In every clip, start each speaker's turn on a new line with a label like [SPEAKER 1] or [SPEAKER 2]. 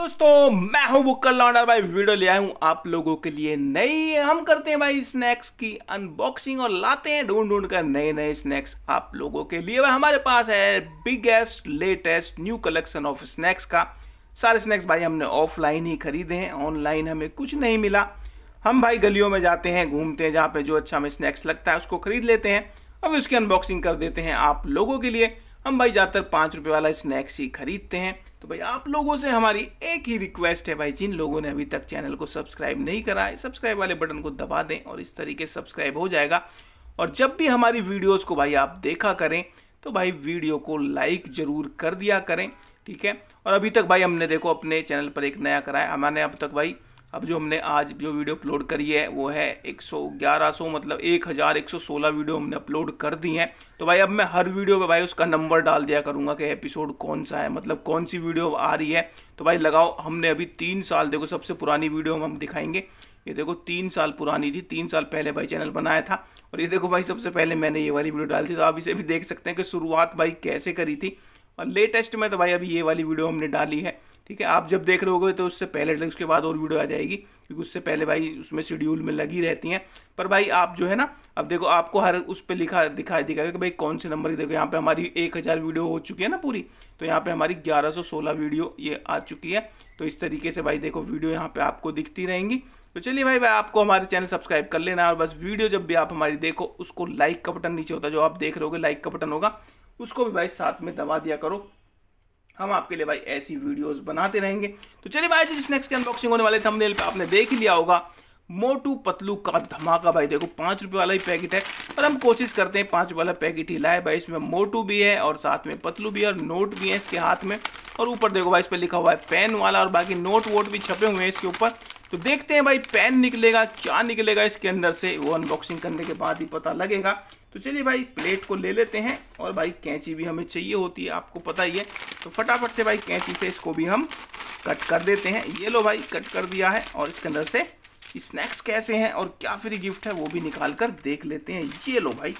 [SPEAKER 1] दोस्तों मैं हूं बुक लॉन्डर भाई वीडियो ले आया हूं आप लोगों के लिए नई हम करते हैं भाई स्नैक्स की अनबॉक्सिंग और लाते हैं ढूंढ ढूंढ कर नए नए स्नैक्स आप लोगों के लिए भाई हमारे पास है biggest latest new collection of snacks का सारे स्नैक्स भाई हमने ऑफलाइन ही खरीदे हैं ऑनलाइन हमें कुछ नहीं मिला हम भाई गलियों में जाते हैं घूमते हैं जहाँ पे जो अच्छा हमें स्नैक्स लगता है उसको खरीद लेते हैं अब उसकी अनबॉक्सिंग कर देते हैं आप लोगों के लिए हम भाई ज़्यादातर पाँच रुपये वाला स्नैक्स ही खरीदते हैं तो भाई आप लोगों से हमारी एक ही रिक्वेस्ट है भाई जिन लोगों ने अभी तक चैनल को सब्सक्राइब नहीं करा है सब्सक्राइब वाले बटन को दबा दें और इस तरीके सब्सक्राइब हो जाएगा और जब भी हमारी वीडियोस को भाई आप देखा करें तो भाई वीडियो को लाइक ज़रूर कर दिया करें ठीक है और अभी तक भाई हमने देखो अपने चैनल पर एक नया कराया हमारे अब तक भाई अब जो हमने आज जो वीडियो अपलोड करी है वो है एक सौ मतलब 1116 वीडियो हमने अपलोड कर दी हैं तो भाई अब मैं हर वीडियो पे भाई उसका नंबर डाल दिया करूँगा कि एपिसोड कौन सा है मतलब कौन सी वीडियो आ रही है तो भाई लगाओ हमने अभी तीन साल देखो सबसे पुरानी वीडियो हम दिखाएंगे ये देखो तीन साल पुरानी थी तीन साल पहले भाई चैनल बनाया था और ये देखो भाई सबसे पहले मैंने ये वाली वीडियो डाली थी तो आप इसे भी देख सकते हैं कि शुरुआत भाई कैसे करी थी और लेटेस्ट में तो भाई अभी ये वाली वीडियो हमने डाली है ठीक है आप जब देख रहे होगे तो उससे पहले उसके बाद और वीडियो आ जाएगी क्योंकि उससे पहले भाई उसमें शेड्यूल में लगी रहती हैं पर भाई आप जो है ना अब देखो आपको हर उस पर लिखा दिखाई दिखाएगा कि भाई कौन से नंबर की देखो यहाँ पे हमारी एक हज़ार वीडियो हो चुकी है ना पूरी तो यहाँ पे हमारी ग्यारह सौ सोलह वीडियो ये आ चुकी है तो इस तरीके से भाई देखो वीडियो यहाँ पर आपको दिखती रहेंगी तो चलिए भाई भाई आपको हमारे चैनल सब्सक्राइब कर लेना और बस वीडियो जब भी आप हमारी देखो उसको लाइक का बटन नीचे होता है जो आप देख रहे हो लाइक का बटन होगा उसको भी भाई साथ में दबा दिया करो हम आपके लिए भाई ऐसी वीडियोस बनाते रहेंगे तो चलिए भाई जिस नेक्स्ट के अनबॉक्सिंग होने वाले थंबनेल पे आपने देख लिया होगा मोटू पतलू का धमाका भाई देखो पाँच रुपये वाला ही पैकेट है पर हम कोशिश करते हैं पाँच वाला पैकेट ही लाए भाई इसमें मोटू भी है और साथ में पतलू भी है और नोट भी है इसके हाथ में और ऊपर देखो भाई इस पर लिखा हुआ है पेन वाला और बाकी नोट वोट भी छपे हुए हैं इसके ऊपर तो देखते हैं भाई पेन निकलेगा क्या निकलेगा इसके अंदर से वो अनबॉक्सिंग करने के बाद ही पता लगेगा तो चलिए भाई प्लेट को ले लेते हैं और भाई कैंची भी हमें चाहिए होती है आपको पता ही है तो फटाफट से भाई कैंची से इसको भी हम कट कर देते हैं ये लो भाई कट कर दिया है और इसके अंदर से स्नैक्स कैसे हैं और क्या फ्री गिफ्ट है वो भी निकाल कर देख लेते हैं ये लो भाई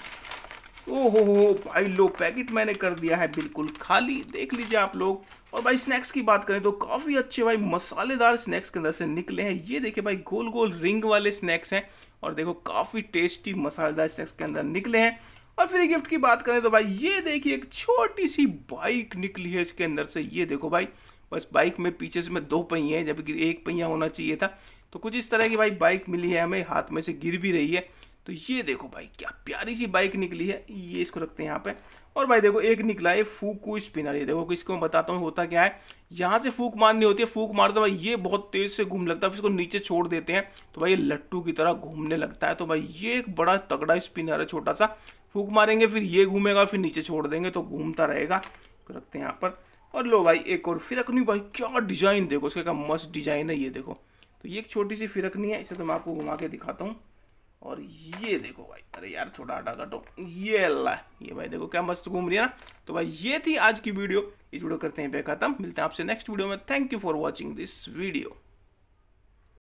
[SPEAKER 1] ओहो हो भाई लो पैकेट मैंने कर दिया है बिल्कुल खाली देख लीजिए आप लोग और भाई स्नैक्स की बात करें तो काफ़ी अच्छे भाई मसालेदार स्नैक्स के अंदर से निकले हैं ये देखिए भाई गोल गोल रिंग वाले स्नैक्स हैं और देखो काफ़ी टेस्टी मसालेदार स्नैक्स के अंदर निकले हैं और फिर गिफ्ट की बात करें तो भाई ये देखिए एक छोटी सी बाइक निकली है इसके अंदर से ये देखो भाई बस बाइक में पीछे से में दो पहिए हैं जबकि एक पहिया होना चाहिए था तो कुछ इस तरह की भाई बाइक मिली है हमें हाथ में से गिर भी रही है तो ये देखो भाई क्या प्यारी सी बाइक निकली है ये इसको रखते हैं यहाँ पे और भाई देखो एक निकला है फूकू स्पिनर ये देखो इसको मैं बताता हूँ होता क्या है यहाँ से फूक मारनी होती है फूक मार तो भाई ये बहुत तेज से घूम लगता है फिर इसको नीचे छोड़ देते हैं तो भाई ये लट्टू की तरह घूमने लगता है तो भाई ये एक बड़ा तगड़ा स्पिनर है छोटा सा फूक मारेंगे फिर ये घूमेगा फिर नीचे छोड़ देंगे तो घूमता रहेगा रखते हैं यहाँ पर और लो भाई एक और फिरकनी भाई क्या डिजाइन देखो उसका क्या मस्त डिजाइन है ये देखो तो ये एक छोटी सी फिरकनी है इसे तो मैं आपको घुमा के दिखाता हूँ और ये देखो भाई अरे यार थोड़ा हटा काटो ये अल्लाह ये भाई देखो क्या मस्त घूम रही है ना तो भाई ये थी आज की वीडियो इस वीडियो करते हैं पे खत्म मिलते हैं आपसे नेक्स्ट वीडियो में thank you for watching this video